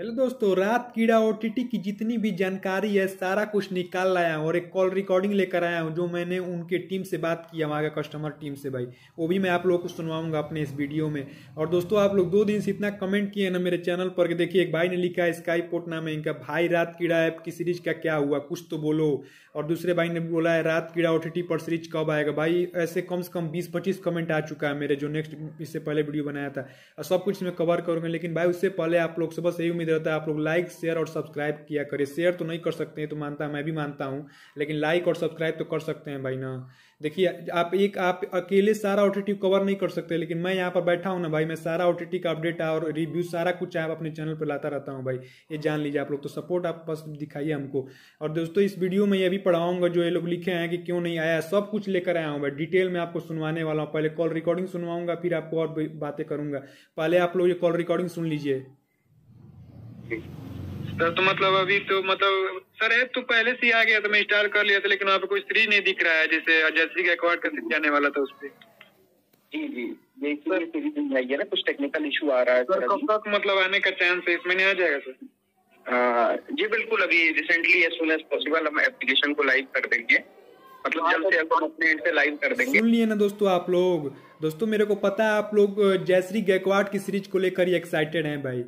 hello दोस्तों रात कीड़ा ओ की जितनी भी जानकारी है सारा कुछ निकाल लाया हूँ और एक कॉल रिकॉर्डिंग लेकर आया हूँ जो मैंने उनके टीम से बात किया वहाँ का कस्टमर टीम से भाई वो भी मैं आप लोगों को सुनवाऊंगा अपने इस वीडियो में और दोस्तों आप लोग दो दिन से इतना कमेंट किए ना मेरे चैनल पर कि देखिए एक भाई ने लिखा है स्काई पोर्ट नाम है इनका भाई रात कीड़ा ऐप की सीरीज का क्या हुआ कुछ तो बोलो और दूसरे भाई ने बोला है रात कीड़ा ओ पर सीरीज कब आएगा भाई ऐसे कम से कम बीस पच्चीस कमेंट आ चुका है मेरे जो नेक्स्ट इससे पहले वीडियो बनाया था और सब कुछ मैं कवर करूँगा लेकिन भाई उससे पहले आप लोग सुबह से ही उम्मीद दे है आप लोग लाइक शेयर और सब्सक्राइब किया करें शेयर तो नहीं कर सकते हैं तो मानता मैं भी मानता हूँ लेकिन लाइक और सब्सक्राइब तो कर सकते हैं भाई ना देखिए आप एक आप अकेले सारा ओ कवर नहीं कर सकते लेकिन मैं यहाँ पर बैठा हूँ ना भाई मैं सारा ओ का अपडेट और रिव्यू सारा कुछ आप अपने चैनल पर लाता रहता हूँ भाई ये जान लीजिए आप लोग तो सपोर्ट आप बस दिखाइए हमको और दोस्तों इस वीडियो में ये भी पढ़ाऊंगा जो ये लोग लिखे हैं कि क्यों नहीं आया सब कुछ लेकर आया हूँ भाई डिटेल में आपको सुनवाने वाला हूँ पहले कॉल रिकॉर्डिंग सुनवाऊंगा फिर आपको और बातें करूंगा पहले आप लोग ये कॉल रिकॉर्डिंग सुन लीजिए तो, तो मतलब अभी तो मतलब सर है तो पहले से ही आ गया तो मैं स्टार कर लिया था लेकिन वहाँ पे कोई स्त्री नहीं दिख रहा है जैसे जैसी का का सिटी जाने वाला था उसपे जी जी आई है तो ना कुछ टेक्निकल इशू आ रहा है सर मतलब आने का चांस है आ जाएगा सर आ, जी बिल्कुल अभी recently as soon as possible हम एप्लीकेशन को लाइव कर देंगे मतलब हाँ, तो सुन लिए ना दोस्तों आप लोग दोस्तों मेरे को पता है आप लोग जयश्री गायकवाड की सीरीज को लेकर एक्साइटेड हैं भाई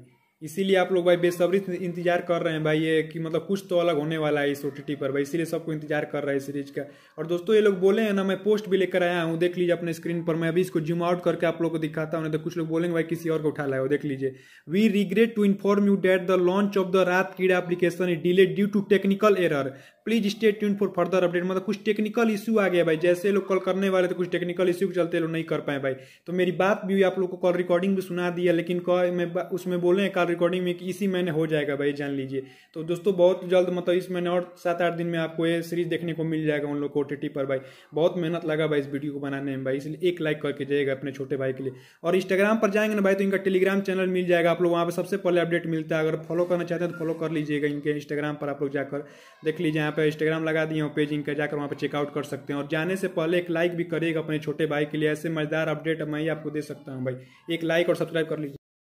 इसीलिए आप लोग भाई बेसब्री इंतजार कर रहे हैं भाई ये कि मतलब कुछ तो अलग होने वाला है इस ओ पर भाई इसीलिए सबको इंतजार कर रहा है इस सीरीज का और दोस्तों ये लोग बोले हैं ना मैं पोस्ट भी लेकर आया हूँ देख लीजिए अपने स्क्रीन पर मैं अभी इसको जूम आउट करके आप लोग को दिखाता हूँ तो कुछ लोग बोलेंगे भाई किसी और को उठा लाए देख लीजिए we regret to inform you that the launch of the Raat Keeda application is delay due to technical error please stay tune for further update मतलब कुछ टेक्निकल इशू आ गया भाई जैसे लोग कॉल करने वाले थे कुछ टेक्निकल इशू के चलते लोग नहीं कर पाए भाई तो मेरी बात भी आप लोग को कॉल रिकॉर्डिंग भी सुना दिया लेकिन कॉल में उसमें बोले हैं कॉल रिकॉर्डिंग में कि इसी महीने हो जाएगा भाई जान लीजिए तो दोस्तों बहुत जल्द मतलब इस महीने और सात आठ दिन में आपको ये सीरीज देखने को मिल जाएगा उन लोग को ओ पर भाई बहुत मेहनत लगा भाई इस वीडियो को बनाने में भाई इसलिए एक लाइक करके जाएगा अपने छोटे भाई के लिए और इंस्टाग्राम पर जाएंगे ना भाई तो इनका टेलीग्राम चैनल मिल जाएगा आप लोग वहाँ पर सबसे पहले अपडेट मिलता है अगर फॉलो करना चाहते हैं तो फॉलो कर लीजिएगा इनके इंस्टाग्राम पर आप लोग जाकर देख लीजिए यहाँ पे इंस्टाग्राम लगा दिए हूँ पेज का जाकर वहाँ पर चेकआउट कर सकते हैं और जाने से पहले एक लाइक भी करिएगा अपने छोटे भाई के लिए ऐसे मजेदार अपडेट मैं ही आपको दे सकता हूँ भाई एक लाइक और सब्सक्राइब कर लीजिए